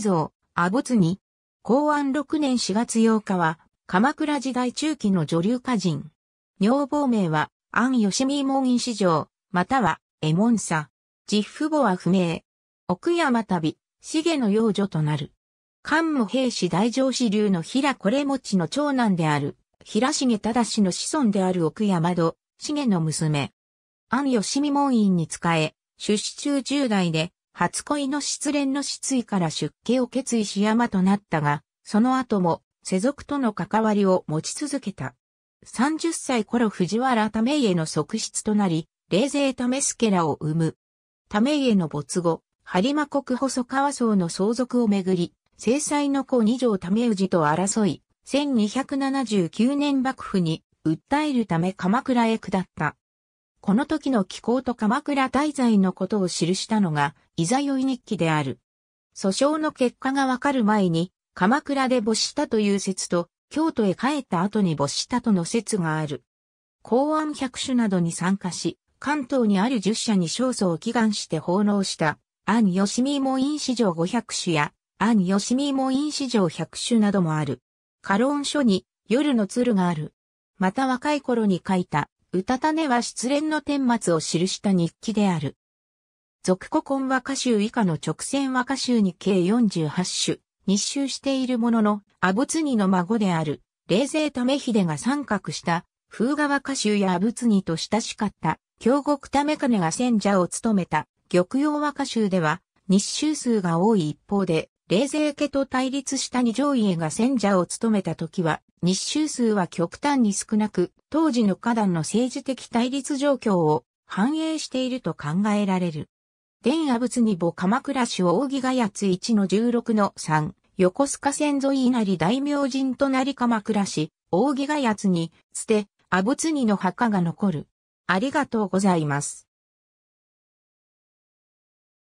像、阿没に、公安6年4月8日は、鎌倉時代中期の女流歌人。女房名は、安吉見門院史上、または、エモンサ。実父母は不明。奥山旅、重の養女となる。関も平氏大上士流の平これ持ちの長男である、平重忠の子孫である奥山戸、重の娘。安吉見門院に仕え、出資中10代で、初恋の失恋の失意から出家を決意し山となったが、その後も世俗との関わりを持ち続けた。30歳頃藤原為家の側室となり、冷静為助らを生む。為家の没後、播磨国細川荘の相続をめぐり、制裁の子二条為氏と争い、1279年幕府に訴えるため鎌倉へ下った。この時の気候と鎌倉滞在のことを記したのが、いざよい日記である。訴訟の結果がわかる前に、鎌倉で没したという説と、京都へ帰った後に没したとの説がある。公安百首などに参加し、関東にある十社に勝訴を祈願して奉納した、安吉見門院史上五百首や、安吉見門院史上百首などもある。カロン書に、夜の鶴がある。また若い頃に書いた、歌たねは失恋の顛末を記した日記である。俗古今和歌集以下の直線和歌集に計48種、日集しているものの、阿仏尼の孫である、冷勢為秀が参画した、風和歌集や阿仏尼と親しかった、京極為金が戦者を務めた、玉葉和歌集では、日集数が多い一方で、冷勢家と対立した二条家が戦。者を務めた時は、日集数は極端に少なく、当時の花壇の政治的対立状況を反映していると考えられる。天阿仏に母鎌倉市大木ヶ谷津一の16の3、横須賀線沿い稲荷大明神となり鎌倉市、大木ヶ谷津に、捨て、阿仏にの墓が残る。ありがとうございます。